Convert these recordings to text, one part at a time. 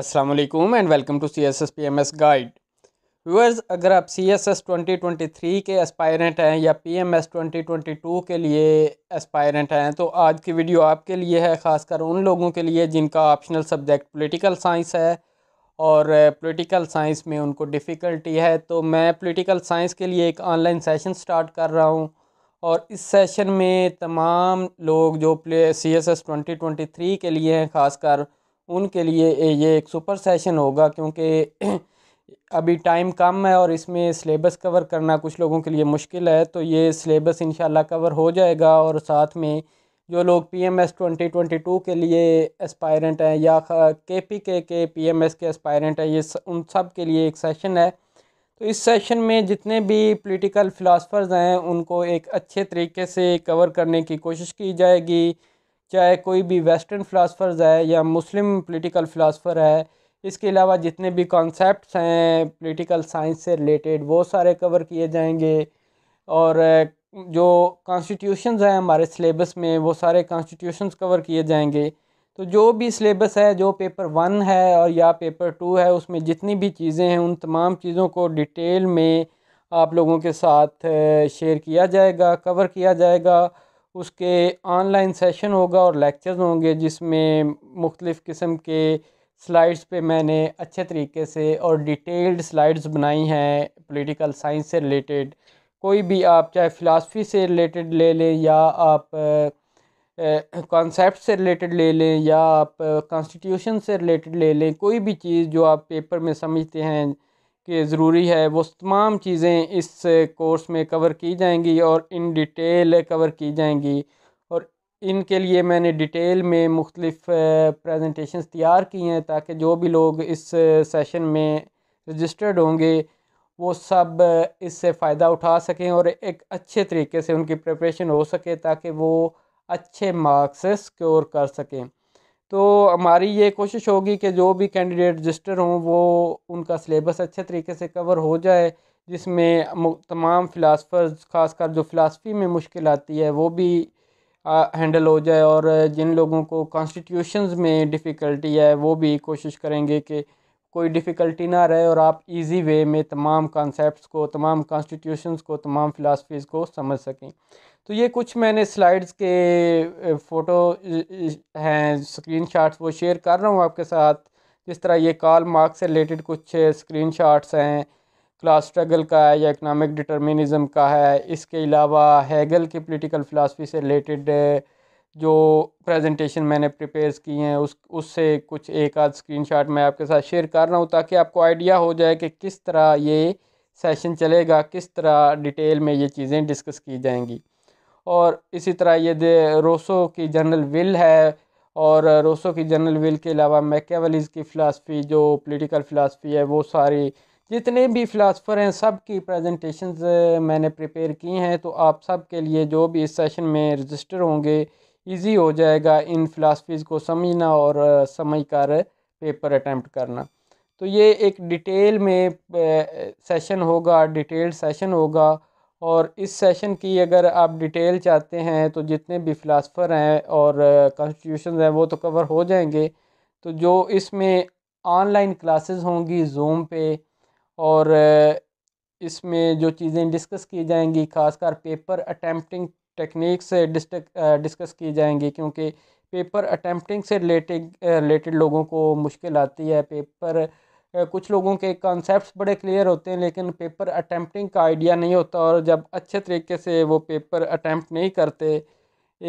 Aslam and welcome to C S S P M S guide viewers अगर आप C S S twenty twenty three के aspirant हैं या P M S twenty twenty two के लिए aspirant हैं तो आज की वीडियो आपके लिए है ख़ासकर उन लोगों के लिए जिनका ऑप्शनल सब्जेक्ट पोलिटिकल साइंस है और पोलिटिकल साइंस में उनको डिफ़िकल्टी है तो मैं पोलिटिकल साइंस के लिए एक ऑनलाइन सेशन स्टार्ट कर रहा हूँ और इस सेशन में तमाम लोग जो प्ले C S S twenty twenty three के लिए हैं ख़ासकर उनके लिए ये एक सुपर सेशन होगा क्योंकि अभी टाइम कम है और इसमें सिलेबस कवर करना कुछ लोगों के लिए मुश्किल है तो ये सिलेबस इन कवर हो जाएगा और साथ में जो लोग P M S twenty twenty two के लिए एस्पायरेंट हैं या के पी के के पी एम एस के एस्पायरेंट हैं ये स, उन सब के लिए एक सेशन है तो इस सेशन में जितने भी पॉलिटिकल फ़िलासफ़र्स हैं उनको एक अच्छे तरीके से कवर करने की कोशिश की जाएगी चाहे कोई भी वेस्टर्न फ़िलासफ़र्स है या मुस्लिम पोलिटिकल फ़िलासफ़र है इसके अलावा जितने भी कॉन्सेप्ट हैं पोलिटिकल साइंस से रिलेटेड वो सारे कवर किए जाएंगे और जो कॉन्स्टिट्यूशन हैं हमारे सिलेबस में वो सारे कॉन्स्टिट्यूशन कवर किए जाएंगे तो जो भी सिलेबस है जो पेपर वन है और या पेपर टू है उसमें जितनी भी चीज़ें हैं उन तमाम चीज़ों को डिटेल में आप लोगों के साथ शेयर किया जाएगा कवर किया जाएगा उसके ऑनलाइन सेशन होगा और लेक्चर्स होंगे जिसमें मुख्तलिफ़ किस्म के स्लाइड्स पे मैंने अच्छे तरीके से और डिटेल्ड स्लाइड्स बनाई हैं पॉलिटिकल साइंस से रिलेटेड कोई भी आप चाहे फ़िलासफ़ी से रिलेटेड ले लें या आप कॉन्सेप्ट से रिलेटेड ले लें या आप कॉन्स्टिट्यूशन से रिलेटेड ले लें कोई भी चीज़ जो आप पेपर में समझते हैं के ज़रूरी है वो तमाम चीज़ें इस कोर्स में कवर की जाएंगी और इन डिटेल कवर की जाएंगी और इनके लिए मैंने डिटेल में मुख्तलिफ़ प्रेजेंटेशंस तैयार की हैं ताकि जो भी लोग इस सेशन में रजिस्टर्ड होंगे वो सब इससे फ़ायदा उठा सकें और एक अच्छे तरीके से उनकी प्रिपरेशन हो सके ताकि वो अच्छे मार्क्स स्कोर कर सकें तो हमारी ये कोशिश होगी कि जो भी कैंडिडेट रजिस्टर हों वो उनका सिलेबस अच्छे तरीके से कवर हो जाए जिसमें तमाम फ़िलासफ़र्स ख़ासकर जो फ़िलासफ़ी में मुश्किल आती है वो भी हैंडल हो जाए और जिन लोगों को कॉन्स्टिट्यूशंस में डिफ़िकल्टी है वो भी कोशिश करेंगे कि कोई डिफ़िकल्टी ना रहे और आप इजी वे में तमाम कॉन्सेप्ट्स को तमाम कॉन्स्टिट्यूशंस को तमाम फ़िलासफ़ीज़ को समझ सकें तो ये कुछ मैंने स्लाइड्स के फ़ोटो हैं स्क्रीनशॉट्स वो शेयर कर रहा हूँ आपके साथ जिस तरह ये कॉल मार्क्स से रिलेटेड कुछ स्क्रीनशॉट्स हैं क्लास स्ट्रगल का है या इकनॉमिक डिटर्मिनिज़म का है इसके अलावा हैगल की पॉलिटिकल फ़िलासफ़ी से रिलेटेड जो प्रेजेंटेशन मैंने प्रिपेयर की हैं उस उससे कुछ एक आध स्क्रीनशॉट मैं आपके साथ शेयर कर रहा हूँ ताकि आपको आइडिया हो जाए कि किस तरह ये सेशन चलेगा किस तरह डिटेल में ये चीज़ें डिस्कस की जाएंगी और इसी तरह ये दे रोसो की जनरल विल है और रोसो की जनरल विल के अलावा मैकेवलीज की फ़िलासफ़ी जो पॉलिटिकल फ़िलासफ़ी है वो सारी जितने भी फ़िलासफ़र हैं सब की प्रेजेंटेशन मैंने प्रिपेयर की हैं तो आप सब के लिए जो भी इस सेशन में रजिस्टर होंगे इजी हो जाएगा इन फ़िलासफ़ीज़ को समझना और समझ कर पेपर अटैम्प्ट करना तो ये एक डिटेल में सेशन होगा डिटेल सेशन होगा और इस सेशन की अगर आप डिटेल चाहते हैं तो जितने भी फ़िलासफ़र हैं और कॉन्स्टिट्यूशन हैं वो तो कवर हो जाएंगे तो जो इसमें ऑनलाइन क्लासेस होंगी जूम पे और इसमें जो चीज़ें डिस्कस की जाएंगी खासकर पेपर अटैम्प्टिंग टेक्निक से डिस्कस की जाएंगी क्योंकि पेपर अटैम्प्टिंग से रिलेटेड रिलेटेड लोगों को मुश्किल आती है पेपर कुछ लोगों के कॉन्सेप्ट्स बड़े क्लियर होते हैं लेकिन पेपर अटैम्प्टिंग का आइडिया नहीं होता और जब अच्छे तरीके से वो पेपर अटैम्प्ट नहीं करते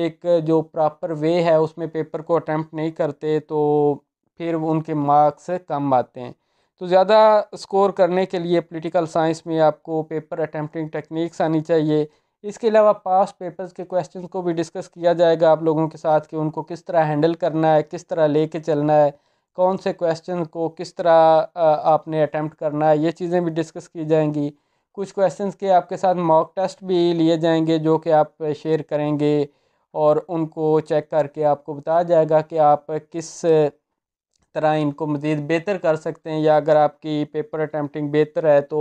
एक जो प्रॉपर वे है उसमें पेपर को अटैम्प्ट नहीं करते तो फिर उनके मार्क्स कम आते हैं तो ज़्यादा स्कोर करने के लिए पॉलिटिकल साइंस में आपको पेपर अटैम्प्टिंग टेक्निक्स आनी चाहिए इसके अलावा पास पेपर्स के क्वेश्चंस को भी डिस्कस किया जाएगा आप लोगों के साथ कि उनको किस तरह हैंडल करना है किस तरह लेके चलना है कौन से क्वेश्चन को किस तरह आपने अटैम्प्ट करना है ये चीज़ें भी डिस्कस की जाएंगी कुछ क्वेश्चंस के आपके साथ मॉक टेस्ट भी लिए जाएंगे जो कि आप शेयर करेंगे और उनको चेक करके आपको बताया जाएगा कि आप किस तरह इनको मज़ीद बेहतर कर सकते हैं या अगर आपकी पेपर अटैम्प्टिंग बेहतर है तो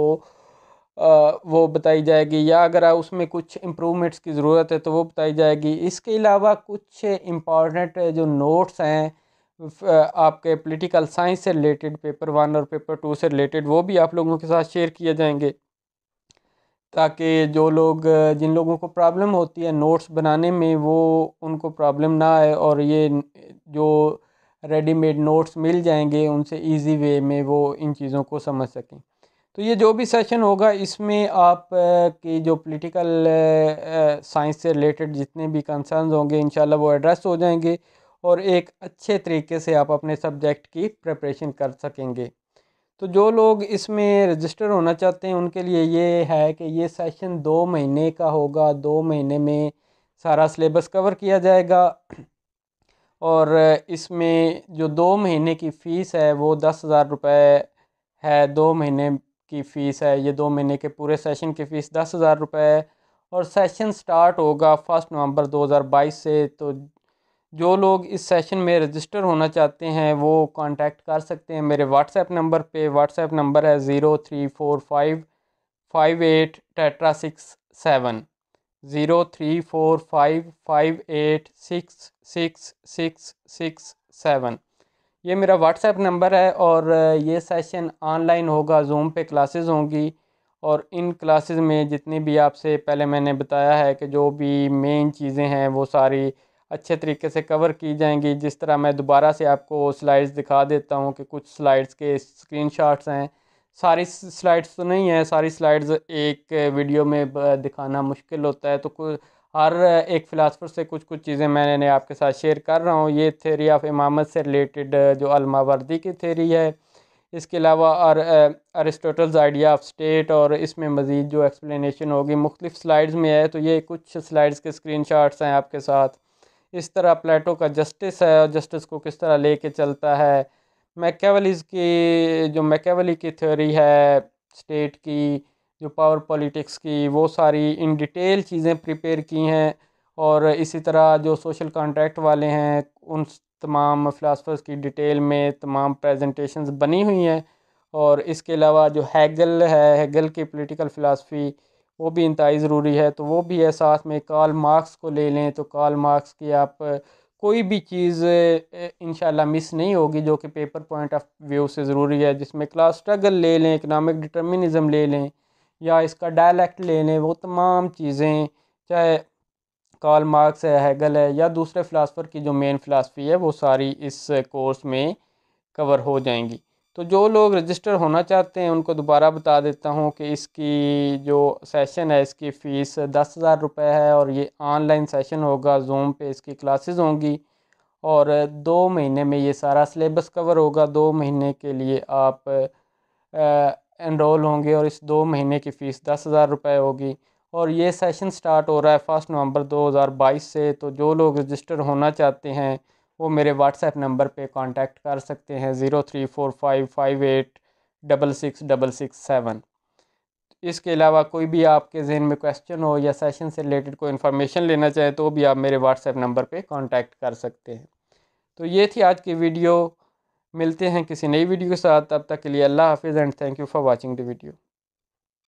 वो बताई जाएगी या अगर उसमें कुछ इम्प्रूवमेंट्स की ज़रूरत है तो वो बताई जाएगी इसके अलावा कुछ इम्पॉर्टेंट जो नोट्स हैं आपके पॉलिटिकल साइंस से रिलेटेड पेपर वन और पेपर टू से रिलेटेड वो भी आप लोगों के साथ शेयर किए जाएंगे ताकि जो लोग जिन लोगों को प्रॉब्लम होती है नोट्स बनाने में वो उनको प्रॉब्लम ना आए और ये जो रेडीमेड नोट्स मिल जाएंगे उनसे इजी वे में वो इन चीज़ों को समझ सकें तो ये जो भी सेशन होगा इसमें आप के जो पॉलिटिकल साइंस से रिलेटेड जितने भी कंसर्न होंगे इन वो एड्रेस हो जाएंगे और एक अच्छे तरीके से आप अपने सब्जेक्ट की प्रिपरेशन कर सकेंगे तो जो लोग इसमें रजिस्टर होना चाहते हैं उनके लिए ये है कि ये सेशन दो महीने का होगा दो महीने में सारा सिलेबस कवर किया जाएगा और इसमें जो दो महीने की फ़ीस है वो दस हज़ार रुपये है दो महीने की फ़ीस है ये दो महीने के पूरे सेशन की फ़ीस दस हज़ार रुपये है और सेशन स्टार्ट होगा फर्स्ट नवंबर 2022 से तो जो लोग इस सेशन में रजिस्टर होना चाहते हैं वो कांटेक्ट कर सकते हैं मेरे व्हाट्सएप नंबर पे व्हाट्सएप नंबर है zero three four five five eight टेट्रा six seven zero three four five five eight six six six six seven ये मेरा व्हाट्सएप नंबर है और ये सेशन ऑनलाइन होगा जूम पे क्लासेस होंगी और इन क्लासेस में जितनी भी आपसे पहले मैंने बताया है कि जो भी मेन चीज़ें हैं वो सारी अच्छे तरीके से कवर की जाएंगी जिस तरह मैं दोबारा से आपको स्लाइड्स दिखा देता हूँ कि कुछ स्लाइड्स के स्क्रीनशॉट्स हैं सारी स्लाइड्स तो नहीं है सारी स्लाइड्स एक वीडियो में दिखाना मुश्किल होता है तो कुछ हर एक फ़िलासफ़र से कुछ कुछ चीज़ें मैंने आपके साथ शेयर कर रहा हूँ ये थेरी ऑफ इमामत से रिलेटेड जो अलमावर्दी की थेरी है इसके अलावा और अरिस्टोटल्स आइडिया ऑफ स्टेट और इसमें मज़ीद जो एक्सप्लेनेशन होगी मुख्तफ स्लाइड्स में है तो ये कुछ स्लाइड्स के स्क्रीन हैं आपके साथ इस तरह प्लेटो का जस्टिस है और जस्टिस को किस तरह लेके चलता है मैकेवलीज की जो मैकेवली की थ्योरी है स्टेट की जो पावर पॉलिटिक्स की वो सारी इन डिटेल चीज़ें प्रिपेयर की हैं और इसी तरह जो सोशल कॉन्ट्रैक्ट वाले हैं उन तमाम फ़िलासफ़र्स की डिटेल में तमाम प्रेजेंटेशंस बनी हुई हैं और इसके अलावा जो हैगल है हैगल की पॉलिटिकल फ़िलासफ़ी वो भी इंतहाई ज़रूरी है तो वो भी है साथ में कॉल मार्क्स को ले लें तो कॉल मार्क्स की आप कोई भी चीज़ इन मिस नहीं होगी जो कि पेपर पॉइंट ऑफ व्यू से ज़रूरी है जिसमें क्लास स्ट्रगल ले लें इकनॉमिक डिटर्मिनिज़म ले लें या इसका डायलैक्ट ले लें वो तमाम चीज़ें चाहे कॉल मार्क्स है हैगल है या दूसरे फ़िलासफ़र की जो मेन फ़िलासफ़ी है वो सारी इस कोर्स में कवर हो जाएंगी तो जो लोग रजिस्टर होना चाहते हैं उनको दोबारा बता देता हूँ कि इसकी जो सेशन है इसकी फ़ीस दस हज़ार रुपये है और ये ऑनलाइन सेशन होगा जूम पे इसकी क्लासेस होंगी और दो महीने में ये सारा सिलेबस कवर होगा दो महीने के लिए आप एनरोल होंगे और इस दो महीने की फ़ीस दस हज़ार रुपये होगी और ये सेशन स्टार्ट हो रहा है फर्स्ट नवंबर दो से तो जो लोग रजिस्टर होना चाहते हैं वो मेरे व्हाट्सएप नंबर पे कांटेक्ट कर सकते हैं zero three four five five eight double six double six seven इसके अलावा कोई भी आपके जहन में क्वेश्चन हो या सेशन से रिलेटेड कोई इन्फॉर्मेशन लेना चाहे तो भी आप मेरे व्हाट्सएप नंबर पे कांटेक्ट कर सकते हैं तो ये थी आज की वीडियो मिलते हैं किसी नई वीडियो के साथ तब तक के लिए अल्लाह हाफिज़ and thank you for watching the video